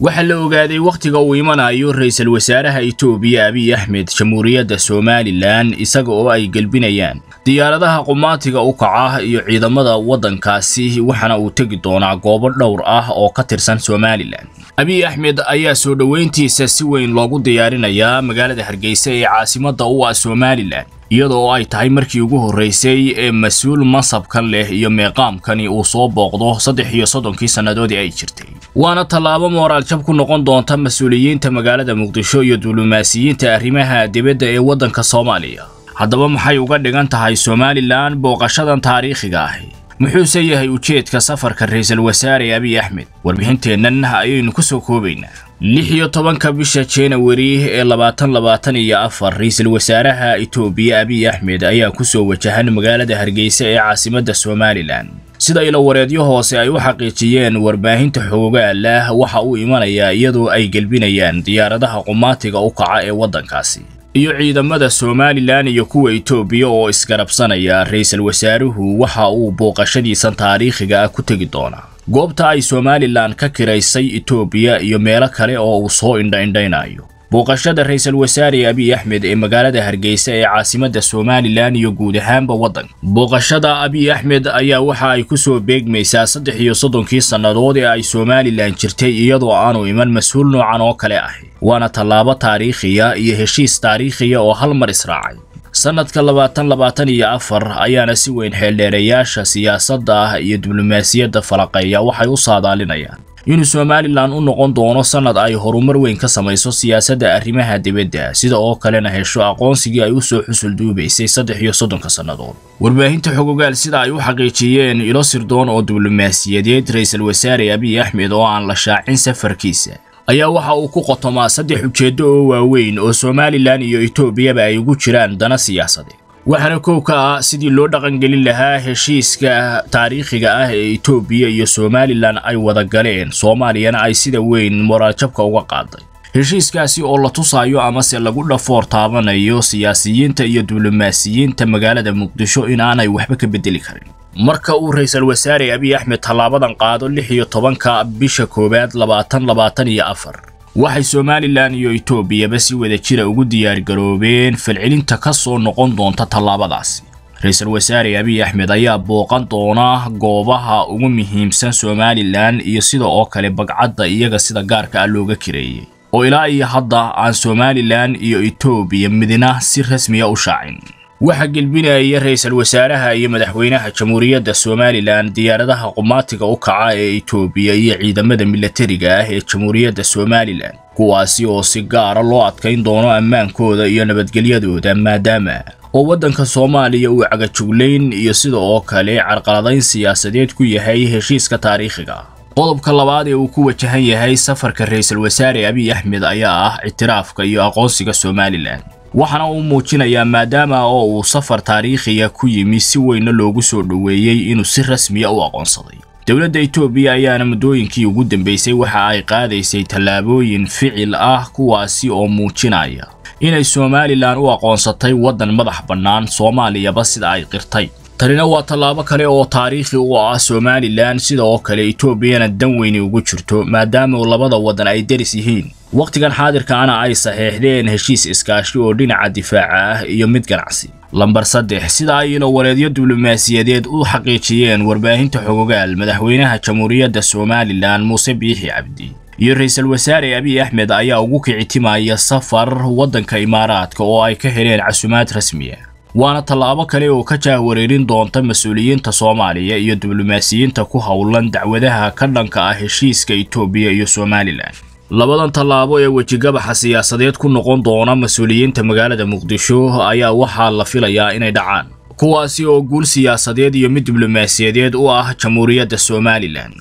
waxaa la ogaaday wakhtiga uu imanayo ra'iisul wasaaraha itoobiya abiy axmed jamhuuriyadda somalilan isaga oo ay gelbinayaan diyaaradaha qumaatiga u kaca iyo ciidamada waddankaasi waxaana uu tegi doonaa goobo dhowr ah oo ka tirsan somalilan abiy axmed ayaa soo dhoweyntiisa si weyn loogu diyaarinayaa magaalada hargeysa ee caasimadda u ah somalilan iyadoo ay tahay markii ugu horreysay ee mas-uul mansabkan leh iyo meeqaamkani uu soo booqdo saddex iyo soddonkii sannadoodii ay jirtay waana tallaabo mooraal jab ku noqon doonta mas-uuliyiinta magaalada muqdisho iyo diblomaasiyiinta arrimaha dibadda ee waddanka soomaaliya haddaba maxay uga dhigan tahay somalilan booqashadan taariikhiga ahi muxuuse yahay ujeedka safarka ra'iisul wasaare abiy axmed warbixinteennan ayaynu ku soo koobaynaa lix iyo tobanka bisha januari ee labaatan labaatan iyo afar ra-iisul wasaaraha itoobiya abiy axmed ayaa ku soo wajahan magaalada hargeysa ee caasimadda somalilan sida ilo wareedyo hoose ay u xaqiijiyeen warbaahinta xoogaa lah waxa uu imanayaa iyadoo ay gelbinayaan diyaaradaha qumaatiga u kaca ee waddankaasi iyo ciidamada somalilan iyo kuwa itoobiya oo isgarabsanaya ra-iisul wasaaruhu waxa uu booqashadiisan taariikhiga ah ku tegi doonaa goobta ay somalilan ka kiraysay etoobiya iyo meelo kale oo uu soo indhaindhaynayo booqashada ra ra'iisul wasaare abiy axmed ee magaalada hargeysa ee caasimadda somalilan iyo guud ahaanba waddanka booqashada abiy axmed ayaa waxa ay ku soo beegmaysaa saddex iyo soddonkii sannadood ee ay somalilan jirtay iyadoo aanu iman mas-uul noocan oo kale ah waana tallaabo taariikhiya iyo heshiis taariikhiya oo hal mar israacay sannadka labaatan labaatan iyo afar ayaana si weyn xeeldheereeyaasha siyaasadda ah iyo diblomaasiyadda falaqeeya waxay u saadaalinayaan inuu somalilan u noqon doono sannad ay horumar weyn ka samayso siyaasadda arrimaha dibadda sida oo kalena hesho aqoonsigii ay u soo xusulduubaysay saddex iyo soddonka sannadood warbaahinta xogogaal sida ay u xaqiijiyeen ilo sirdoon oo diblomaasiyadeed ra-iisul wasaare abiy axmed oo aan la shaacin safarkiisa ayaa waxa uu ku qotomaa saddex ujeeddo oo waaweyn oo somalilan iyo itoobiyaba ay ugu jiraan dana siyaasadeed waxaana kow ka ah sidii loo dhaqangelin lahaa heshiiska ah, taariikhiga ah ee itoobiya iyo somalilan ay wada galeen soomaaliyana ay sida weyn moraajabka uga qaaday heshiiskaasi oo la tusaayo amase lagu dhafoor taabanayo siyaasiyiinta iyo diblomaasiyiinta magaalada muqdisho in aanay waxba ka bedeli karin marka uu ra-iisul wasaare abiy axmed tallaabadan qaado lix iyo tobanka bisha koowaad labaatan labaatan iyo afar waxay somalilan iyo itoobiyaba si wada jira ugu diyaargaroobeen falcelinta ka soo noqon doonta tallaabadaasi ra-iisul wasaare abiy axmed ayaa booqan doona goobaha ugu muhiimsan somalilan iyo sida oo kale bagcadda iyaga sida gaarka ah looga kireeyey oo ilaa iyo hadda aan somalilan iyo itoobiya midna si rasmiya ah u shaacin waxaa gelbinaya ra-iisul wasaaraha iyo madaxweynaha jamhuuriyadda somalilan diyaaradaha qumaatiga u kaca ee etoobiya iyo ciidamada milatariga ah ee jamhuuriyadda somalilan kuwaasi oo si gaara loo adkayn doono ammaankooda iyo nabadgelyadooda maadaama oo waddanka soomaaliya uu cagajugleyn iyo sida oo kale carqaladayn siyaasadeed ku yahay heshiiska taariikhiga qodobka labaad ee uu ku wajahan yahay safarka ra-iisul wasaare abiy axmed ayaa ah ictiraafka iyo aqoonsiga somalilan waxaana uu muujinayaa maadaama oo uu safar taariikhiga ku yimi si weynna loogu soo dhoweeyey inuu si rasmiya u aqoonsaday dowladda etoobiya ayaana muddooyinkii ugu dambeysay waxa ay qaadaysay tallaabooyin ficil ah kuwaasi oo muujinaya inay somalilan u aqoonsatay waddan madax bannaan soomaaliyaba sida ay qirtay tanina waa tallaabo kale oo taariikhi u ah somalilan sida oo kale etoobiyana dan weyni ugu jirto maadaama labada waddan ay deris yihiin wakhtigan xaadirkaana ay saxeexdeen heshiis iskaashi oo dhinaca difaaca ah iyo mid ganacsi lambar saddex sida ayna waleedyo diblomaasiyadeed u xaqiijiyeen warbaahinta xogogaal madaxweynaha jamhuuriyadda somalilan muuse biixi cabdi iyo ra-iisul wasaare abiy axmed ayaa ugu kici timaya safar waddanka imaaraadka oo ay ka heleen casumaad rasmiya ah. waana tallaabo kale oo ka jahwareerin doonta mas-uuliyiinta soomaaliya iyo diblomaasiyiinta ku howlan dacwadaha ka dhanka ah heshiiska etoobiya iyo somalilan labadan tallaabo ee wejigabaxa siyaasadeed ku noqon doona mas-uuliyiinta magaalada muqdisho ayaa waxaa la filayaa inay dhacaan kuwaasi oo guul siyaasadeed iyo mid diblomaasiyadeed u ah jamhuuriyadda somalilan